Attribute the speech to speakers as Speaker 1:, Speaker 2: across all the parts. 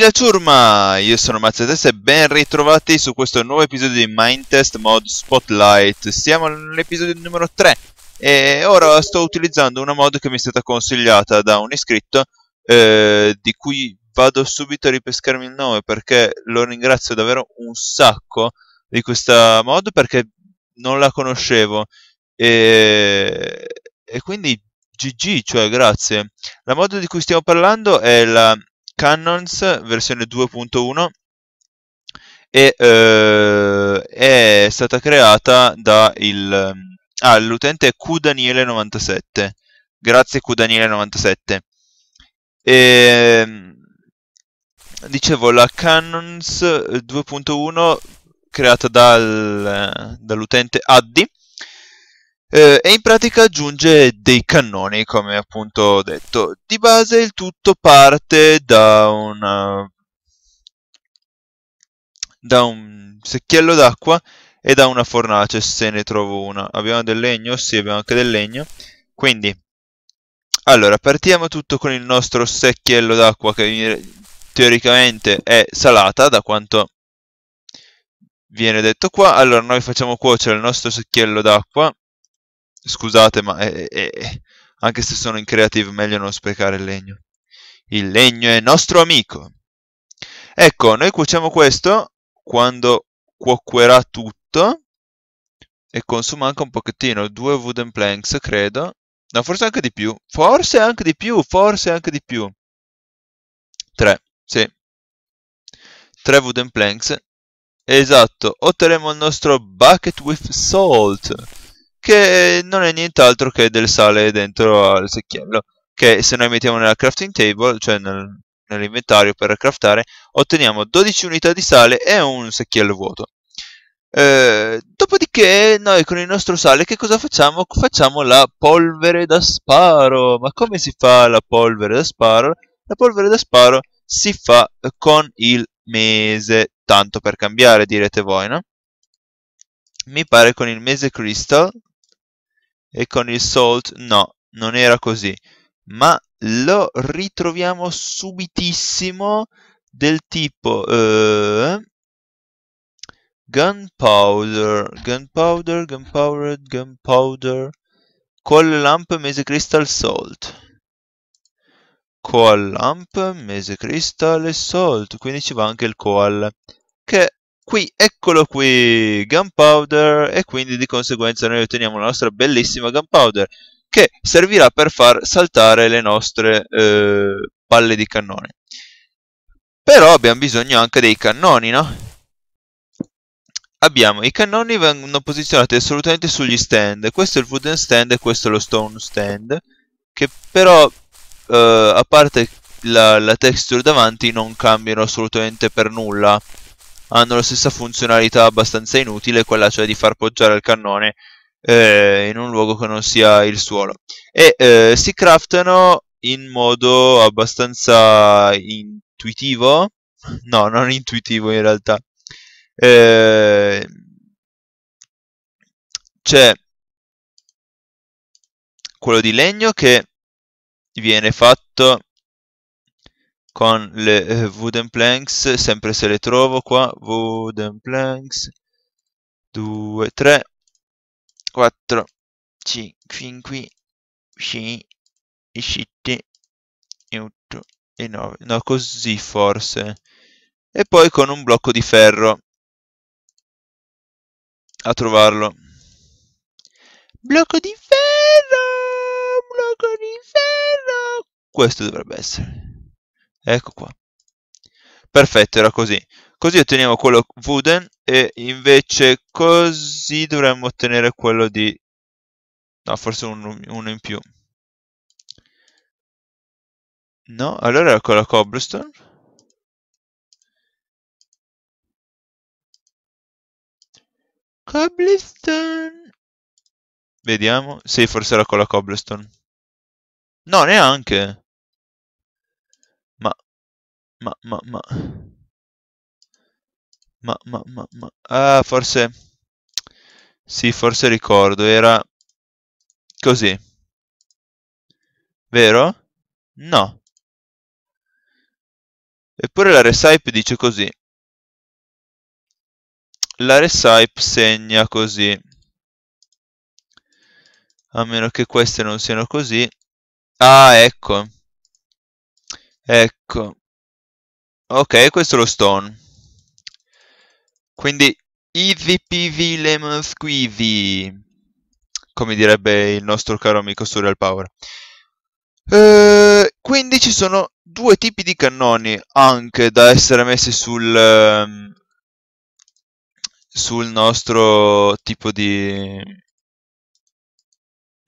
Speaker 1: Ehi la ciurma, io sono Mazzetes e ben ritrovati su questo nuovo episodio di Mindtest Mod Spotlight Siamo all'episodio numero 3 e ora sto utilizzando una mod che mi è stata consigliata da un iscritto eh, Di cui vado subito a ripescarmi il nome perché lo ringrazio davvero un sacco di questa mod perché non la conoscevo e, e quindi GG, cioè grazie La mod di cui stiamo parlando è la Cannons versione 2.1 e eh, è stata creata da il ah, l'utente qdaniele97 grazie qdaniele97 e ehm, dicevo la Cannons 2.1 creata dal, dall'utente Addi eh, e in pratica aggiunge dei cannoni, come appunto ho detto. Di base il tutto parte da una eh, da un secchiello d'acqua e da una fornace se ne trovo una. Abbiamo del legno? Sì, abbiamo anche del legno. Quindi, allora, partiamo tutto con il nostro secchiello d'acqua che teoricamente è salata da quanto viene detto qua. Allora, noi facciamo cuocere il nostro secchiello d'acqua Scusate, ma è, eh, è, eh, eh, anche se sono in creative meglio non sprecare il legno. Il legno è nostro amico. Ecco, noi cuociamo questo quando cuocerà tutto e consuma anche un pochettino, due wooden planks credo, no forse anche di più, forse anche di più, forse anche di più. Tre, sì. Tre wooden planks. Esatto, otterremo il nostro bucket with salt che non è nient'altro che del sale dentro al secchiello, che se noi mettiamo nella crafting table, cioè nel, nell'inventario per craftare, otteniamo 12 unità di sale e un secchiello vuoto. Eh, dopodiché noi con il nostro sale che cosa facciamo? Facciamo la polvere da sparo. Ma come si fa la polvere da sparo? La polvere da sparo si fa con il mese, tanto per cambiare direte voi, no? Mi pare con il mese crystal, e con il Salt no, non era così, ma lo ritroviamo subitissimo del tipo uh, gunpowder, gunpowder, gunpowder, gunpowder, coal lamp, mese crystal salt. Coal lamp, mese crystal e salt, quindi ci va anche il coal, che qui eccolo qui gunpowder e quindi di conseguenza noi otteniamo la nostra bellissima gunpowder che servirà per far saltare le nostre eh, palle di cannone però abbiamo bisogno anche dei cannoni no? abbiamo i cannoni vengono posizionati assolutamente sugli stand questo è il wooden stand e questo è lo stone stand che però eh, a parte la, la texture davanti non cambiano assolutamente per nulla hanno la stessa funzionalità abbastanza inutile, quella cioè di far poggiare il cannone eh, in un luogo che non sia il suolo. E eh, si craftano in modo abbastanza intuitivo, no, non intuitivo in realtà. Eh, c'è quello di legno che viene fatto con le eh, wooden planks, sempre se le trovo qua, wooden planks, 2, 3, 4,
Speaker 2: 5, 5,
Speaker 1: 6, 7, 8 e 9, no così forse, e poi con un blocco di ferro a trovarlo.
Speaker 2: Blocco di ferro!
Speaker 1: Blocco di ferro! Questo dovrebbe essere. Ecco qua. Perfetto, era così. Così otteniamo quello wooden e invece così dovremmo ottenere quello di... No, forse un, uno in più. No, allora
Speaker 2: era ecco quella cobblestone. Cobblestone. Vediamo. Sì, forse era con la cobblestone. No, neanche
Speaker 1: ma, ma, ma. Ma, ma, ma, ma. Ah, forse... Sì, forse ricordo, era... Così. Vero? No.
Speaker 2: Eppure la recipe dice così.
Speaker 1: La recipe segna così. A meno che queste non siano così. Ah, ecco. Ecco. Ok, questo è lo stone. Quindi easy peasy lemon squeezy. Come direbbe il nostro caro amico Surreal Power. Eh, quindi ci sono due tipi di cannoni anche da essere messi sul, ehm, sul nostro tipo di...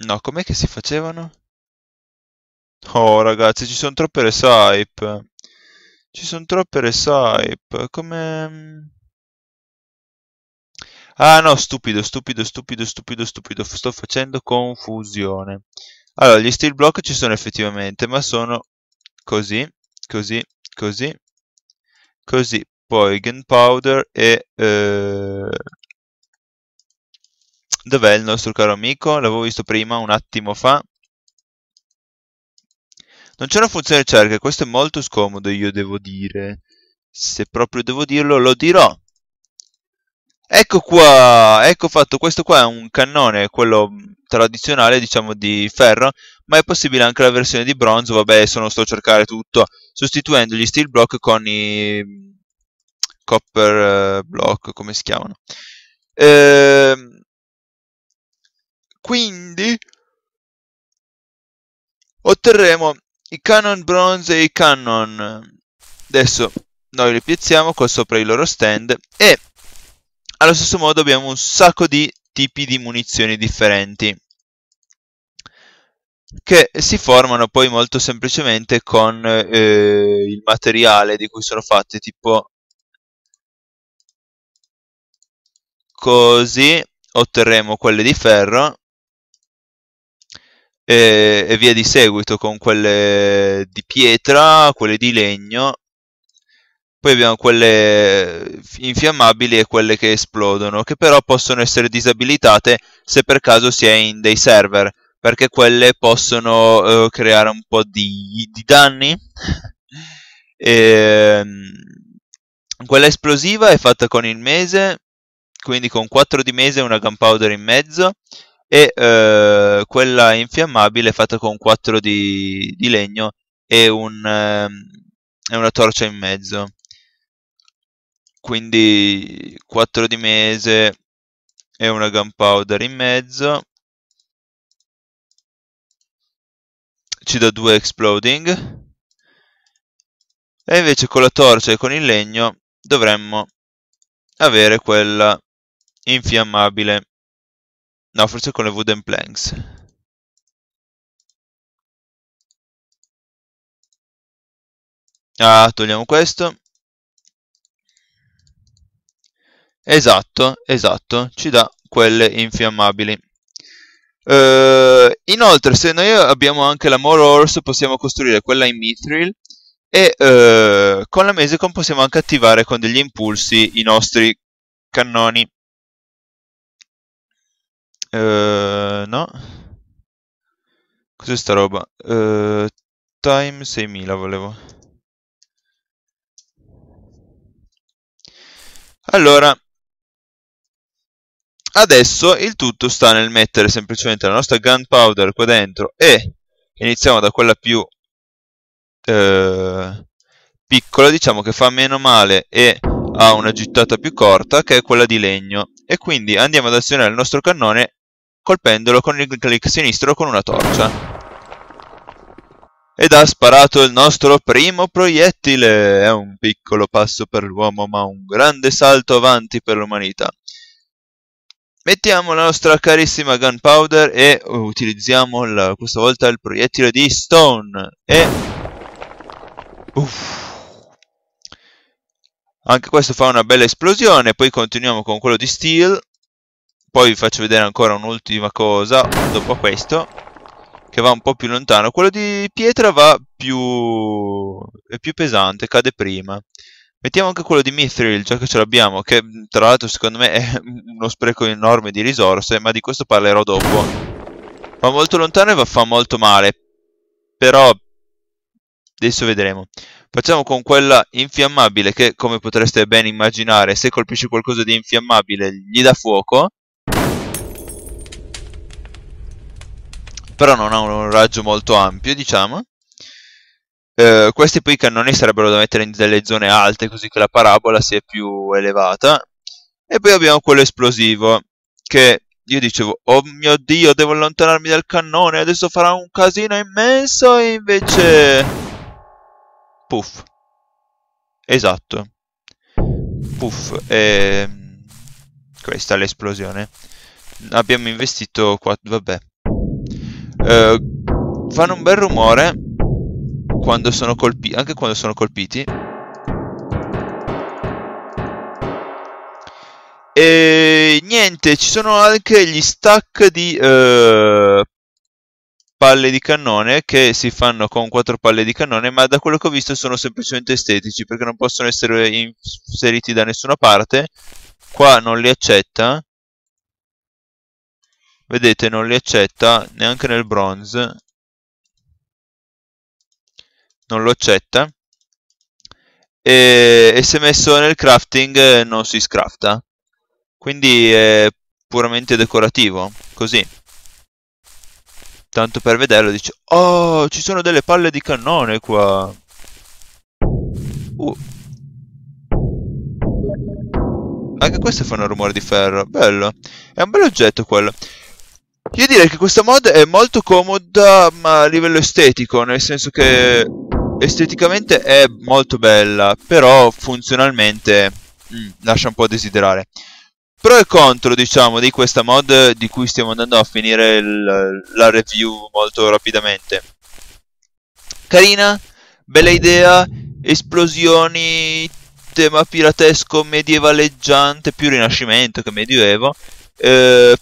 Speaker 1: No, com'è che si facevano? Oh ragazzi, ci sono troppe recipe. Ci sono troppe recipe, come... Mm, ah no, stupido, stupido, stupido, stupido, stupido, sto facendo confusione. Allora, gli steel block ci sono effettivamente, ma sono così, così, così, così, poi gunpowder e... Eh... Dov'è il nostro caro amico? L'avevo visto prima, un attimo fa. Non c'è una funzione cerca, questo è molto scomodo, io devo dire. Se proprio devo dirlo, lo dirò. Ecco qua, ecco fatto, questo qua è un cannone, quello tradizionale, diciamo, di ferro, ma è possibile anche la versione di bronzo, vabbè, se non sto a cercare tutto, sostituendo gli steel block con i copper eh, block, come si chiamano. Ehm, quindi, otterremo i cannon bronze e i cannon adesso noi li piazziamo qua sopra i loro stand e allo stesso modo abbiamo un sacco di tipi di munizioni differenti che si formano poi molto semplicemente con eh, il materiale di cui sono fatte tipo così otterremo quelle di ferro e, e via di seguito con quelle di pietra, quelle di legno, poi abbiamo quelle infiammabili e quelle che esplodono, che però possono essere disabilitate se per caso si è in dei server, perché quelle possono eh, creare un po' di, di danni. e, ehm, quella esplosiva è fatta con il mese, quindi con 4 di mese e una gunpowder in mezzo, e eh, quella infiammabile fatta con 4 di, di legno e, un, eh, e, una torcia in mezzo quindi 4 di mese e una gunpowder in mezzo ci dà 2 exploding e invece con la torcia e con il legno dovremmo avere quella infiammabile No, forse con le wooden planks. Ah, togliamo questo. Esatto, esatto, ci dà quelle infiammabili. Uh, inoltre, se noi abbiamo anche la More Horse, possiamo costruire quella in Mithril e uh, con la Mesicom possiamo anche attivare con degli impulsi i nostri cannoni. Eh, no. Cos'è sta roba? Uh, time 6000 volevo. Allora, adesso il tutto sta nel mettere semplicemente la nostra gunpowder qua dentro e iniziamo da quella più eh, piccola, diciamo che fa meno male e ha una gittata più corta che è quella di legno e quindi andiamo ad azionare il nostro cannone colpendolo con il clic sinistro con una torcia. Ed ha sparato il nostro primo proiettile! È un piccolo passo per l'uomo, ma un grande salto avanti per l'umanità. Mettiamo la nostra carissima gunpowder e utilizziamo la, questa volta il proiettile di Stone. E... Uff. Anche questo fa una bella esplosione, poi continuiamo con quello di Steel poi vi faccio vedere ancora un'ultima cosa dopo questo che va un po' più lontano. Quello di pietra va più... è più pesante, cade prima. Mettiamo anche quello di Mithril, già che ce l'abbiamo, che tra l'altro secondo me è uno spreco enorme di risorse, ma di questo parlerò dopo. Va molto lontano e va, fa molto male, però adesso vedremo. Facciamo con quella infiammabile che, come potreste ben immaginare, se colpisce qualcosa di infiammabile gli dà fuoco, però non ha un raggio molto ampio, diciamo. Eh, questi poi i cannoni sarebbero da mettere in delle zone alte, così che la parabola sia più elevata. E poi abbiamo quello esplosivo, che io dicevo, oh mio dio, devo allontanarmi dal cannone, adesso farà un casino immenso, e invece... Puff. Esatto. Puff. E... Ehm, questa è l'esplosione. Abbiamo investito... Qua... Vabbè eh, fanno un bel rumore quando sono colpiti, anche quando sono colpiti. E niente, ci sono anche gli stack di eh, palle di cannone che si fanno con quattro palle di cannone, ma da quello che ho visto sono semplicemente estetici perché non possono essere inseriti da nessuna parte. Qua non li accetta vedete non li accetta neanche nel bronze non lo accetta e, e se messo nel crafting eh, non si scrafta quindi è puramente decorativo così tanto per vederlo dice oh ci sono delle palle di cannone qua uh. anche queste fanno rumore di ferro bello è un bel oggetto quello io direi che questa mod è molto comoda ma a livello estetico, nel senso che esteticamente è molto bella, però funzionalmente mh, mm, lascia un po' a desiderare. Pro e contro, diciamo, di questa mod di cui stiamo andando a finire il, la review molto rapidamente. Carina, bella idea, esplosioni, tema piratesco medievaleggiante, più rinascimento che medioevo, eh,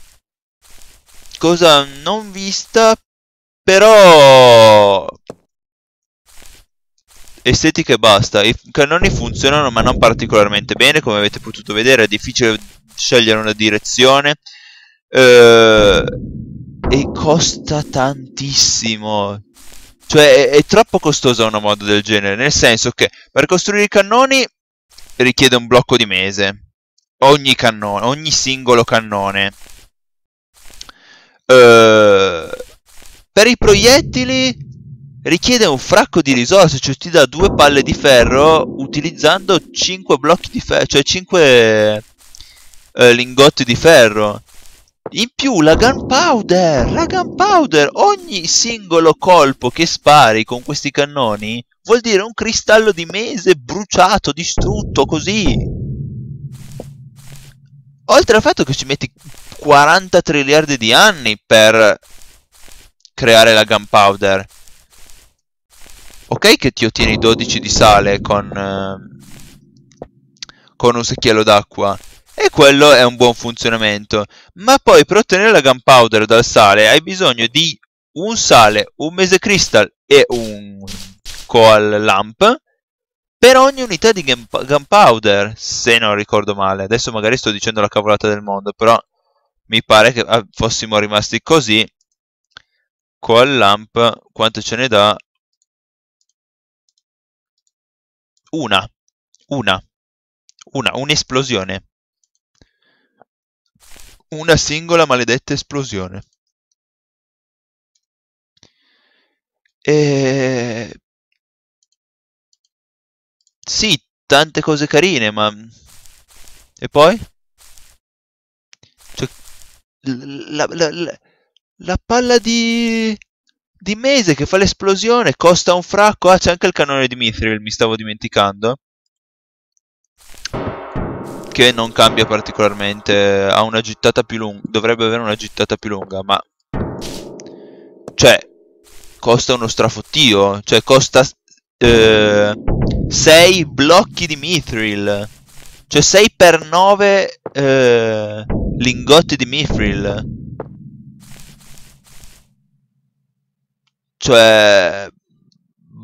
Speaker 1: cosa non vista, però estetica e basta. I cannoni funzionano ma non particolarmente bene, come avete potuto vedere, è difficile scegliere una direzione. Eh, e costa tantissimo. Cioè è, è troppo costosa una mod del genere, nel senso che per costruire i cannoni richiede un blocco di mese. Ogni cannone, ogni singolo cannone. Eh, per i proiettili richiede un fracco di risorse, cioè ti dà due palle di ferro utilizzando 5 blocchi di ferro, cioè 5 uh, eh, lingotti di ferro. In più la gunpowder, la gunpowder, ogni singolo colpo che spari con questi cannoni vuol dire un cristallo di mese bruciato, distrutto, così. Oltre al fatto che ci metti 40 triliardi di anni per creare la gunpowder. Ok che ti ottieni 12 di sale con, eh, con un secchiello d'acqua. E quello è un buon funzionamento. Ma poi per ottenere la gunpowder dal sale hai bisogno di un sale, un mese crystal e un coal lamp per ogni unità di gunpowder, se non ricordo male. Adesso magari sto dicendo la cavolata del mondo, però mi pare che ah, fossimo rimasti così. Qual lamp, quanto ce ne dà?
Speaker 2: Una. Una. Una, un'esplosione. Una singola maledetta esplosione. E
Speaker 1: sì, tante cose carine, ma... E poi? Cioè, la, la, la, la palla di... di Mese che fa l'esplosione, costa un fracco. Ah, c'è anche il cannone di Mithril, mi stavo dimenticando. Che non cambia particolarmente, ha una gittata più lunga, dovrebbe avere una gittata più lunga, ma... Cioè, costa uno strafottio, cioè costa... Eh 6 blocchi di mithril. Cioè 6 per 9 eh, lingotti di mithril. Cioè...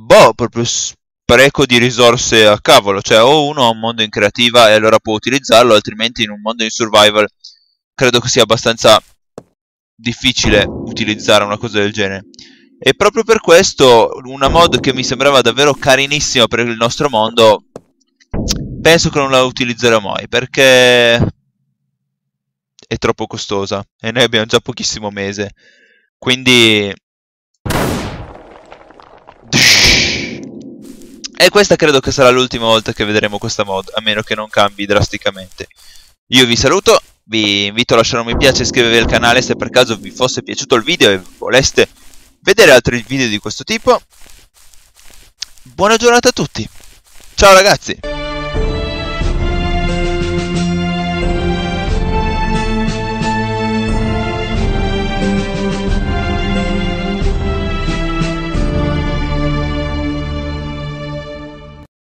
Speaker 1: Boh, proprio spreco di risorse a cavolo. Cioè o uno ha un mondo in creativa e allora può utilizzarlo, altrimenti in un mondo in survival credo che sia abbastanza difficile utilizzare una cosa del genere. E proprio per questo una mod che mi sembrava davvero carinissima per il nostro mondo penso che non la utilizzerò mai perché è troppo costosa e noi abbiamo già pochissimo mese. Quindi E questa credo che sarà l'ultima volta che vedremo questa mod, a meno che non cambi drasticamente. Io vi saluto, vi invito a lasciare un mi piace e iscrivervi al canale se per caso vi fosse piaciuto il video e voleste vedere altri video di questo tipo. Buona giornata a tutti. Ciao ragazzi.